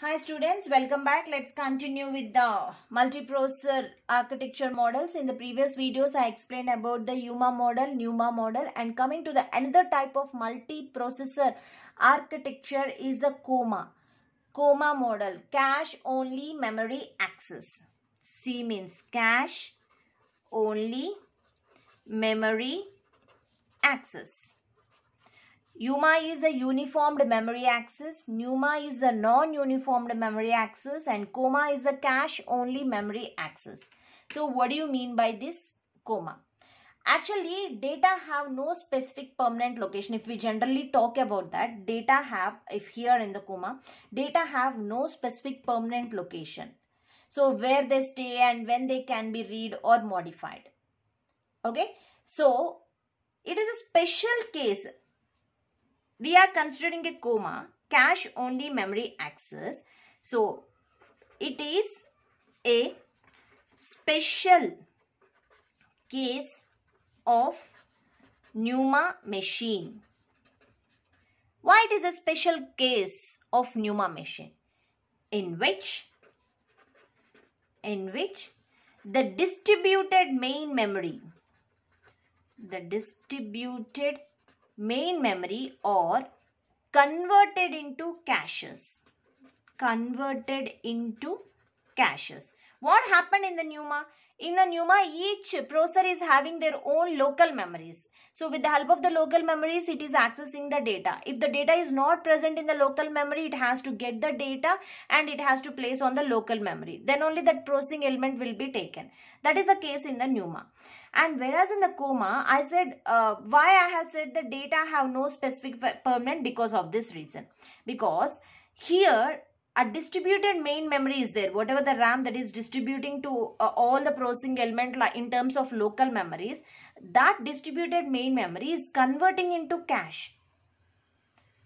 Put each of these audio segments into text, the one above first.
Hi students, welcome back. Let's continue with the multiprocessor architecture models. In the previous videos, I explained about the UMA model, NUMA model and coming to the another type of multiprocessor architecture is the COMA. COMA model, cache only memory access. C means cache only memory access. Yuma is a uniformed memory access, Numa is a non-uniformed memory access and Coma is a cache-only memory access. So what do you mean by this Coma? Actually, data have no specific permanent location. If we generally talk about that, data have, if here in the Coma, data have no specific permanent location. So where they stay and when they can be read or modified. Okay, so it is a special case we are considering a coma cache only memory access so it is a special case of NUMA machine. Why it is a special case of NUMA machine? In which, in which the distributed main memory, the distributed main memory or converted into caches. Converted into caches. What happened in the NUMA? In the NUMA, each processor is having their own local memories. So with the help of the local memories, it is accessing the data. If the data is not present in the local memory, it has to get the data and it has to place on the local memory. Then only that processing element will be taken. That is the case in the NUMA. And whereas in the coma, I said uh, why I have said the data have no specific permanent because of this reason. Because here a distributed main memory is there whatever the ram that is distributing to uh, all the processing element in terms of local memories that distributed main memory is converting into cache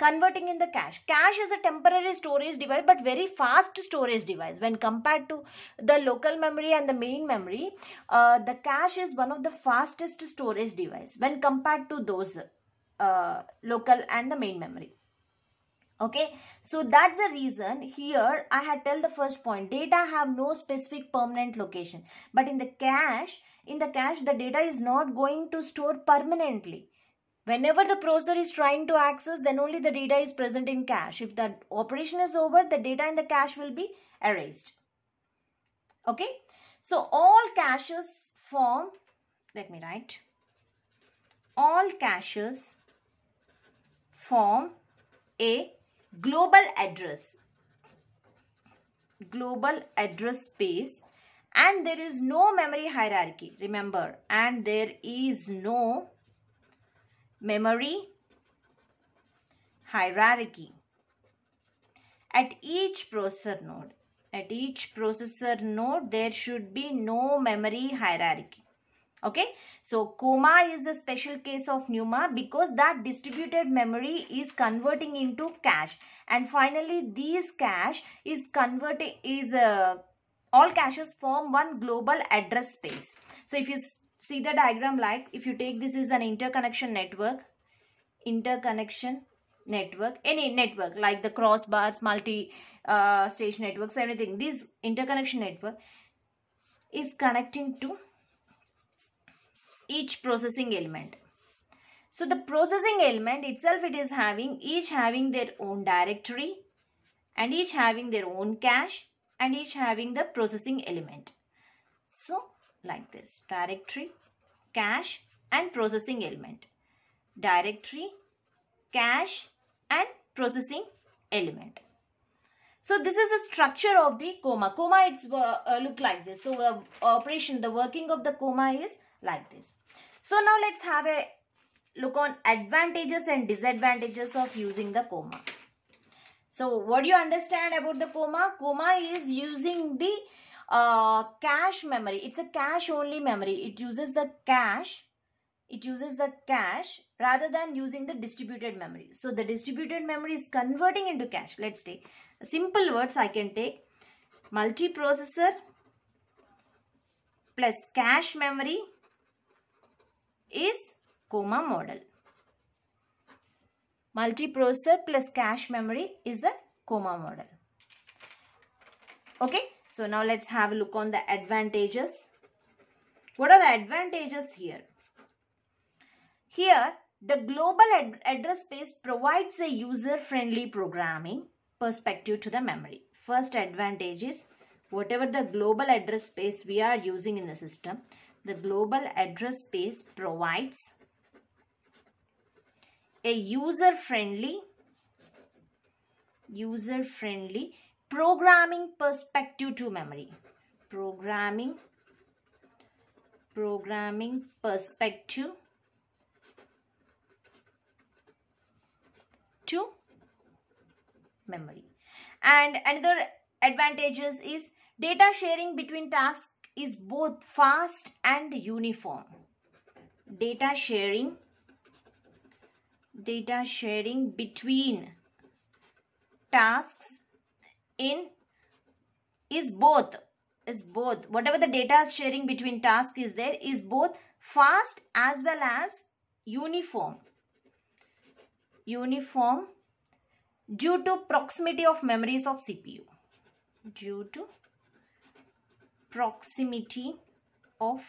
converting in the cache. Cache is a temporary storage device but very fast storage device. When compared to the local memory and the main memory, uh, the cache is one of the fastest storage device when compared to those uh, local and the main memory okay so that's the reason here i had tell the first point data have no specific permanent location but in the cache in the cache the data is not going to store permanently Whenever the processor is trying to access, then only the data is present in cache. If the operation is over, the data in the cache will be erased. Okay. So all caches form, let me write, all caches form a global address, global address space and there is no memory hierarchy. Remember, and there is no memory, hierarchy. At each processor node, at each processor node, there should be no memory hierarchy. Okay, so coma is a special case of NUMA because that distributed memory is converting into cache. And finally, these cache is converting, is uh, all caches form one global address space. So if you see the diagram like if you take this is an interconnection network interconnection network any network like the crossbars multi uh, stage networks everything this interconnection network is connecting to each processing element so the processing element itself it is having each having their own directory and each having their own cache and each having the processing element like this. Directory, cache and processing element. Directory, cache and processing element. So this is the structure of the coma. Coma it's uh, uh, look like this. So the operation, the working of the coma is like this. So now let's have a look on advantages and disadvantages of using the coma. So what do you understand about the coma? Coma is using the a uh, cache memory it's a cache only memory it uses the cache it uses the cache rather than using the distributed memory so the distributed memory is converting into cache let's take simple words i can take multiprocessor plus cache memory is coma model multiprocessor plus cache memory is a coma model okay so now let's have a look on the advantages. What are the advantages here? Here, the global ad address space provides a user-friendly programming perspective to the memory. First advantage is whatever the global address space we are using in the system, the global address space provides a user-friendly user-friendly programming perspective to memory. Programming, programming perspective to memory. And another advantages is data sharing between tasks is both fast and uniform. Data sharing data sharing between tasks in is both is both whatever the data sharing between task is there is both fast as well as uniform uniform due to proximity of memories of CPU due to proximity of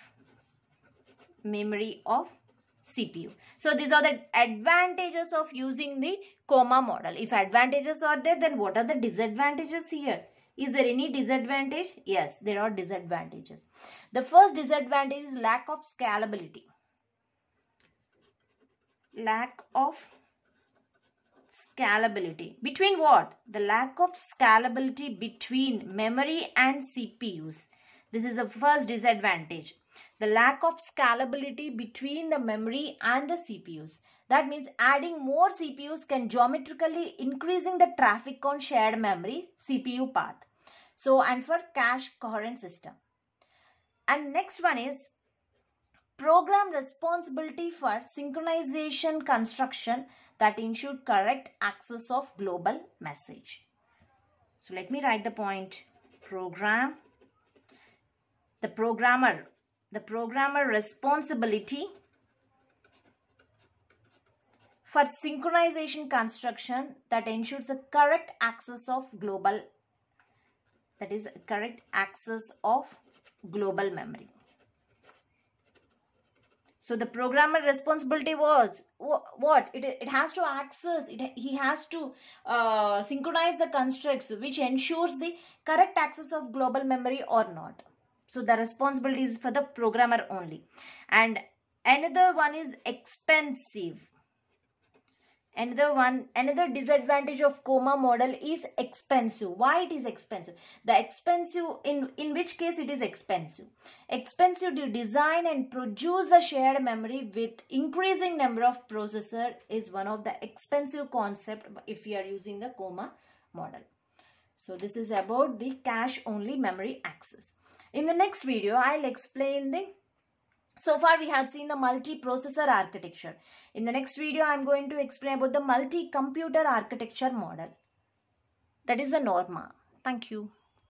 memory of CPU. So these are the advantages of using the coma model. If advantages are there, then what are the disadvantages here? Is there any disadvantage? Yes, there are disadvantages. The first disadvantage is lack of scalability. Lack of scalability. Between what? The lack of scalability between memory and CPUs. This is the first disadvantage the lack of scalability between the memory and the CPUs. That means adding more CPUs can geometrically increasing the traffic on shared memory CPU path. So and for cache coherent system. And next one is program responsibility for synchronization construction that ensure correct access of global message. So let me write the point program. The programmer the programmer responsibility for synchronization construction that ensures a correct access of global that is correct access of global memory. So the programmer responsibility was what? It, it has to access, it, he has to uh, synchronize the constructs which ensures the correct access of global memory or not. So the responsibility is for the programmer only. And another one is expensive. Another one, another disadvantage of coma model is expensive. Why it is expensive? The expensive, in, in which case it is expensive. Expensive to design and produce the shared memory with increasing number of processor is one of the expensive concept if you are using the coma model. So this is about the cache only memory access. In the next video, I'll explain the so far we have seen the multi-processor architecture. In the next video, I'm going to explain about the multi-computer architecture model. That is the NORMA. Thank you.